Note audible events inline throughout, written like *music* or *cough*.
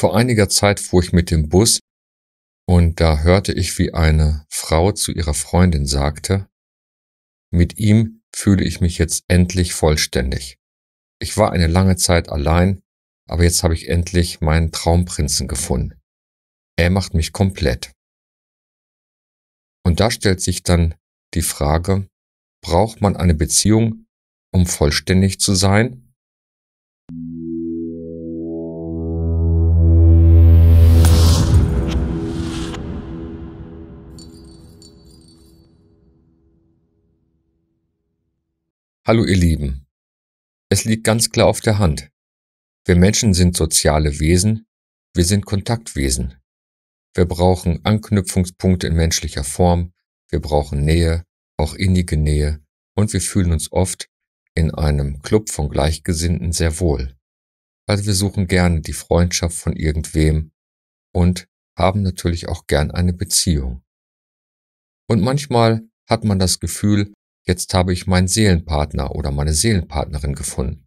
Vor einiger Zeit fuhr ich mit dem Bus und da hörte ich, wie eine Frau zu ihrer Freundin sagte, mit ihm fühle ich mich jetzt endlich vollständig. Ich war eine lange Zeit allein, aber jetzt habe ich endlich meinen Traumprinzen gefunden. Er macht mich komplett. Und da stellt sich dann die Frage, braucht man eine Beziehung, um vollständig zu sein? Hallo ihr Lieben. Es liegt ganz klar auf der Hand. Wir Menschen sind soziale Wesen, wir sind Kontaktwesen. Wir brauchen Anknüpfungspunkte in menschlicher Form, wir brauchen Nähe, auch innige Nähe, und wir fühlen uns oft in einem Club von Gleichgesinnten sehr wohl. Also wir suchen gerne die Freundschaft von irgendwem und haben natürlich auch gern eine Beziehung. Und manchmal hat man das Gefühl, Jetzt habe ich meinen Seelenpartner oder meine Seelenpartnerin gefunden.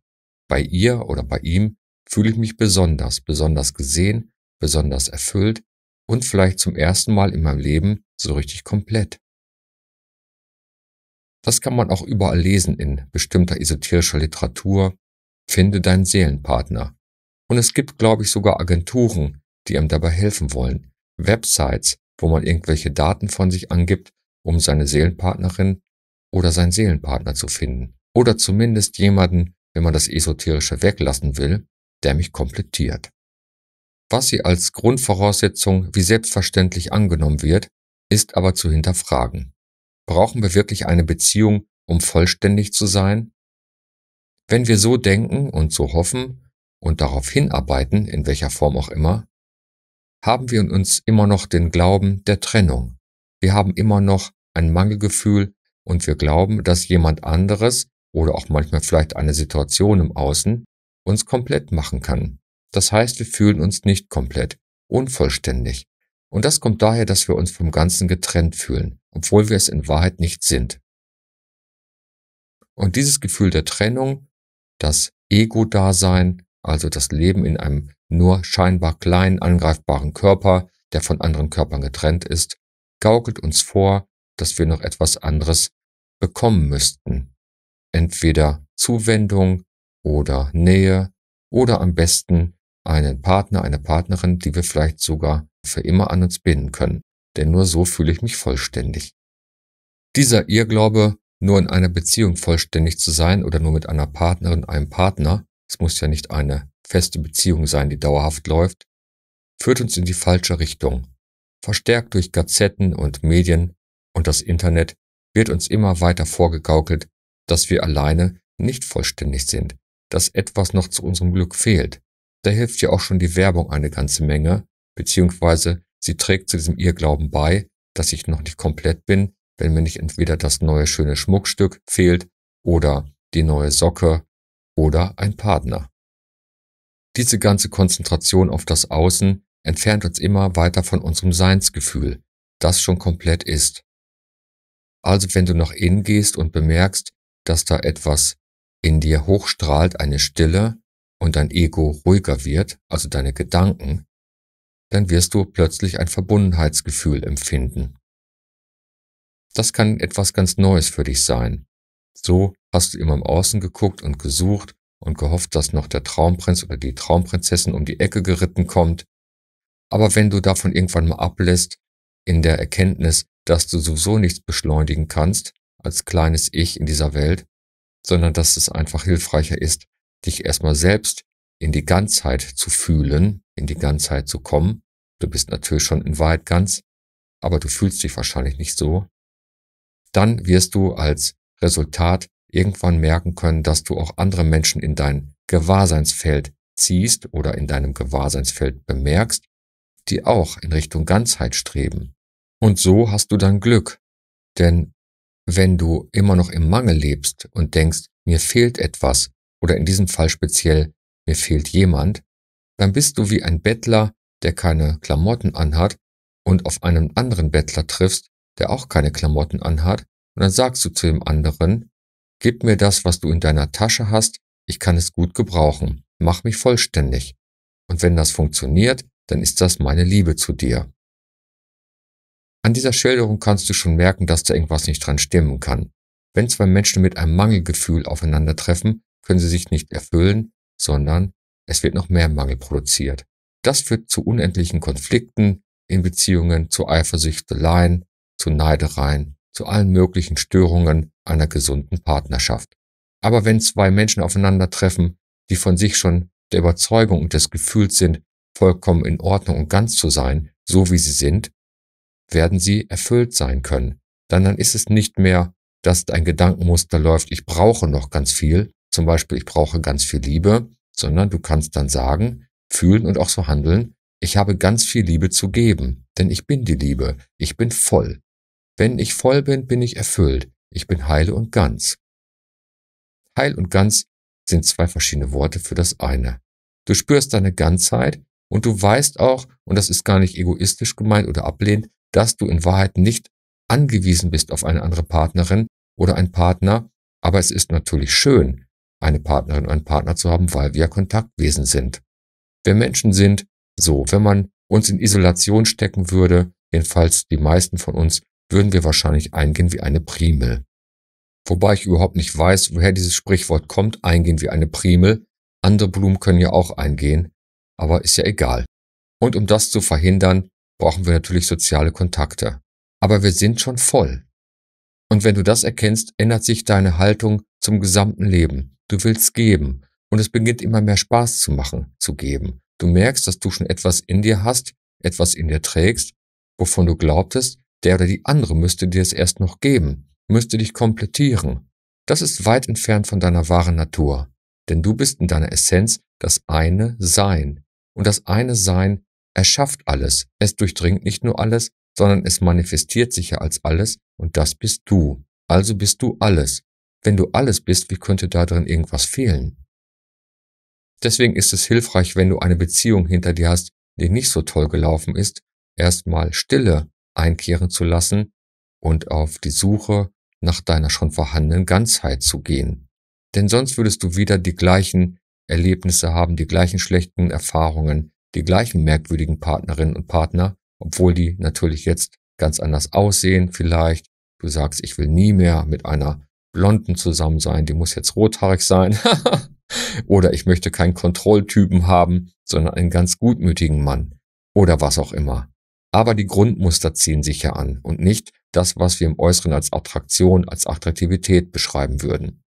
Bei ihr oder bei ihm fühle ich mich besonders, besonders gesehen, besonders erfüllt und vielleicht zum ersten Mal in meinem Leben so richtig komplett. Das kann man auch überall lesen in bestimmter esoterischer Literatur. Finde deinen Seelenpartner. Und es gibt, glaube ich, sogar Agenturen, die ihm dabei helfen wollen. Websites, wo man irgendwelche Daten von sich angibt, um seine Seelenpartnerin oder seinen Seelenpartner zu finden. Oder zumindest jemanden, wenn man das Esoterische weglassen will, der mich komplettiert. Was sie als Grundvoraussetzung wie selbstverständlich angenommen wird, ist aber zu hinterfragen. Brauchen wir wirklich eine Beziehung, um vollständig zu sein? Wenn wir so denken und so hoffen und darauf hinarbeiten, in welcher Form auch immer, haben wir in uns immer noch den Glauben der Trennung. Wir haben immer noch ein Mangelgefühl und wir glauben, dass jemand anderes oder auch manchmal vielleicht eine Situation im Außen uns komplett machen kann. Das heißt, wir fühlen uns nicht komplett, unvollständig. Und das kommt daher, dass wir uns vom Ganzen getrennt fühlen, obwohl wir es in Wahrheit nicht sind. Und dieses Gefühl der Trennung, das Ego-Dasein, also das Leben in einem nur scheinbar kleinen, angreifbaren Körper, der von anderen Körpern getrennt ist, gaukelt uns vor, dass wir noch etwas anderes bekommen müssten. Entweder Zuwendung oder Nähe oder am besten einen Partner, eine Partnerin, die wir vielleicht sogar für immer an uns binden können. Denn nur so fühle ich mich vollständig. Dieser Irrglaube, nur in einer Beziehung vollständig zu sein oder nur mit einer Partnerin, einem Partner, es muss ja nicht eine feste Beziehung sein, die dauerhaft läuft, führt uns in die falsche Richtung. Verstärkt durch Gazetten und Medien und das Internet wird uns immer weiter vorgegaukelt, dass wir alleine nicht vollständig sind, dass etwas noch zu unserem Glück fehlt. Da hilft ja auch schon die Werbung eine ganze Menge, beziehungsweise sie trägt zu diesem Irrglauben bei, dass ich noch nicht komplett bin, wenn mir nicht entweder das neue schöne Schmuckstück fehlt oder die neue Socke oder ein Partner. Diese ganze Konzentration auf das Außen entfernt uns immer weiter von unserem Seinsgefühl, das schon komplett ist. Also wenn du nach innen gehst und bemerkst, dass da etwas in dir hochstrahlt, eine Stille und dein Ego ruhiger wird, also deine Gedanken, dann wirst du plötzlich ein Verbundenheitsgefühl empfinden. Das kann etwas ganz Neues für dich sein. So hast du immer im Außen geguckt und gesucht und gehofft, dass noch der Traumprinz oder die Traumprinzessin um die Ecke geritten kommt. Aber wenn du davon irgendwann mal ablässt, in der Erkenntnis, dass du sowieso nichts beschleunigen kannst als kleines Ich in dieser Welt, sondern dass es einfach hilfreicher ist, dich erstmal selbst in die Ganzheit zu fühlen, in die Ganzheit zu kommen. Du bist natürlich schon in Wahrheit ganz, aber du fühlst dich wahrscheinlich nicht so. Dann wirst du als Resultat irgendwann merken können, dass du auch andere Menschen in dein Gewahrseinsfeld ziehst oder in deinem Gewahrseinsfeld bemerkst, die auch in Richtung Ganzheit streben. Und so hast du dann Glück. Denn wenn du immer noch im Mangel lebst und denkst, mir fehlt etwas, oder in diesem Fall speziell, mir fehlt jemand, dann bist du wie ein Bettler, der keine Klamotten anhat und auf einen anderen Bettler triffst, der auch keine Klamotten anhat, und dann sagst du zu dem anderen, gib mir das, was du in deiner Tasche hast, ich kann es gut gebrauchen, mach mich vollständig. Und wenn das funktioniert, dann ist das meine Liebe zu dir. An dieser Schilderung kannst du schon merken, dass da irgendwas nicht dran stimmen kann. Wenn zwei Menschen mit einem Mangelgefühl aufeinandertreffen, können sie sich nicht erfüllen, sondern es wird noch mehr Mangel produziert. Das führt zu unendlichen Konflikten in Beziehungen, zu Eifersüchteleien, zu Neidereien, zu allen möglichen Störungen einer gesunden Partnerschaft. Aber wenn zwei Menschen aufeinandertreffen, die von sich schon der Überzeugung und des Gefühls sind, vollkommen in Ordnung und ganz zu sein, so wie sie sind, werden sie erfüllt sein können. Dann, dann ist es nicht mehr, dass ein Gedankenmuster läuft, ich brauche noch ganz viel, zum Beispiel ich brauche ganz viel Liebe, sondern du kannst dann sagen, fühlen und auch so handeln, ich habe ganz viel Liebe zu geben, denn ich bin die Liebe, ich bin voll. Wenn ich voll bin, bin ich erfüllt, ich bin heil und ganz. Heil und ganz sind zwei verschiedene Worte für das eine. Du spürst deine Ganzheit und du weißt auch, und das ist gar nicht egoistisch gemeint oder ablehnt, dass du in Wahrheit nicht angewiesen bist auf eine andere Partnerin oder einen Partner, aber es ist natürlich schön, eine Partnerin oder einen Partner zu haben, weil wir Kontaktwesen sind. Wir Menschen sind so, wenn man uns in Isolation stecken würde, jedenfalls die meisten von uns, würden wir wahrscheinlich eingehen wie eine Primel. Wobei ich überhaupt nicht weiß, woher dieses Sprichwort kommt, eingehen wie eine Primel. Andere Blumen können ja auch eingehen, aber ist ja egal. Und um das zu verhindern, brauchen wir natürlich soziale Kontakte. Aber wir sind schon voll. Und wenn du das erkennst, ändert sich deine Haltung zum gesamten Leben. Du willst geben und es beginnt immer mehr Spaß zu machen, zu geben. Du merkst, dass du schon etwas in dir hast, etwas in dir trägst, wovon du glaubtest, der oder die andere müsste dir es erst noch geben, müsste dich komplettieren. Das ist weit entfernt von deiner wahren Natur, denn du bist in deiner Essenz das eine Sein. Und das eine Sein er schafft alles. Es durchdringt nicht nur alles, sondern es manifestiert sich ja als alles und das bist du. Also bist du alles. Wenn du alles bist, wie könnte da drin irgendwas fehlen? Deswegen ist es hilfreich, wenn du eine Beziehung hinter dir hast, die nicht so toll gelaufen ist, erstmal Stille einkehren zu lassen und auf die Suche nach deiner schon vorhandenen Ganzheit zu gehen. Denn sonst würdest du wieder die gleichen Erlebnisse haben, die gleichen schlechten Erfahrungen, die gleichen merkwürdigen Partnerinnen und Partner, obwohl die natürlich jetzt ganz anders aussehen vielleicht. Du sagst, ich will nie mehr mit einer Blonden zusammen sein, die muss jetzt rothaarig sein. *laughs* Oder ich möchte keinen Kontrolltypen haben, sondern einen ganz gutmütigen Mann. Oder was auch immer. Aber die Grundmuster ziehen sich ja an und nicht das, was wir im Äußeren als Attraktion, als Attraktivität beschreiben würden.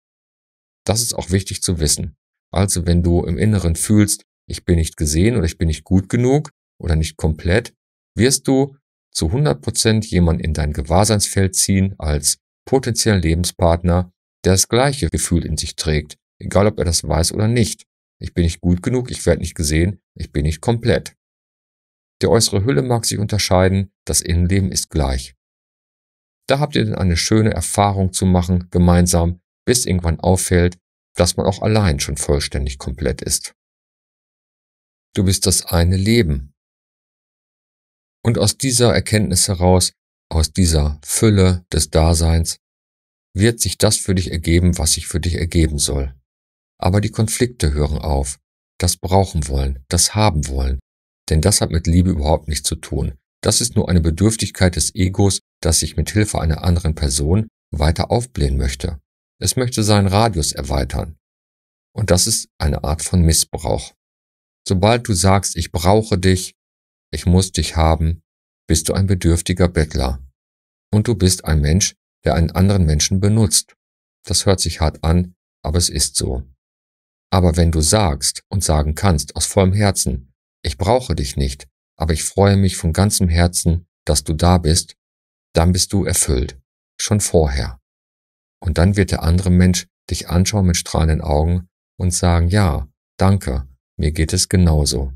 Das ist auch wichtig zu wissen. Also wenn du im Inneren fühlst, ich bin nicht gesehen oder ich bin nicht gut genug oder nicht komplett, wirst du zu 100% Prozent jemanden in dein Gewahrseinsfeld ziehen als potenziellen Lebenspartner, der das gleiche Gefühl in sich trägt, egal ob er das weiß oder nicht. Ich bin nicht gut genug, ich werde nicht gesehen, ich bin nicht komplett. Der äußere Hülle mag sich unterscheiden, das Innenleben ist gleich. Da habt ihr dann eine schöne Erfahrung zu machen, gemeinsam, bis irgendwann auffällt, dass man auch allein schon vollständig komplett ist du bist das eine Leben. Und aus dieser Erkenntnis heraus, aus dieser Fülle des Daseins, wird sich das für dich ergeben, was sich für dich ergeben soll. Aber die Konflikte hören auf, das brauchen wollen, das haben wollen, denn das hat mit Liebe überhaupt nichts zu tun. Das ist nur eine Bedürftigkeit des Egos, das sich mit Hilfe einer anderen Person weiter aufblähen möchte. Es möchte seinen Radius erweitern. Und das ist eine Art von Missbrauch. Sobald du sagst, ich brauche dich, ich muss dich haben, bist du ein bedürftiger Bettler. Und du bist ein Mensch, der einen anderen Menschen benutzt. Das hört sich hart an, aber es ist so. Aber wenn du sagst und sagen kannst aus vollem Herzen, ich brauche dich nicht, aber ich freue mich von ganzem Herzen, dass du da bist, dann bist du erfüllt, schon vorher. Und dann wird der andere Mensch dich anschauen mit strahlenden Augen und sagen, ja, danke, mir geht es genauso.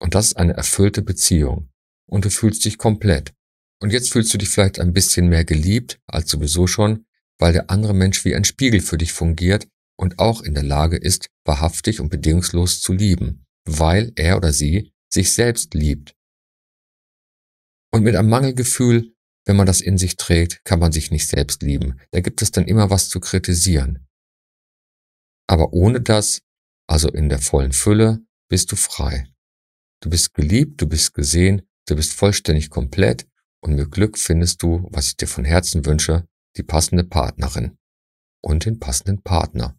Und das ist eine erfüllte Beziehung. Und du fühlst dich komplett. Und jetzt fühlst du dich vielleicht ein bisschen mehr geliebt als sowieso schon, weil der andere Mensch wie ein Spiegel für dich fungiert und auch in der Lage ist, wahrhaftig und bedingungslos zu lieben, weil er oder sie sich selbst liebt. Und mit einem Mangelgefühl, wenn man das in sich trägt, kann man sich nicht selbst lieben. Da gibt es dann immer was zu kritisieren. Aber ohne das also in der vollen Fülle, bist du frei. Du bist geliebt, du bist gesehen, du bist vollständig komplett und mit Glück findest du, was ich dir von Herzen wünsche, die passende Partnerin und den passenden Partner.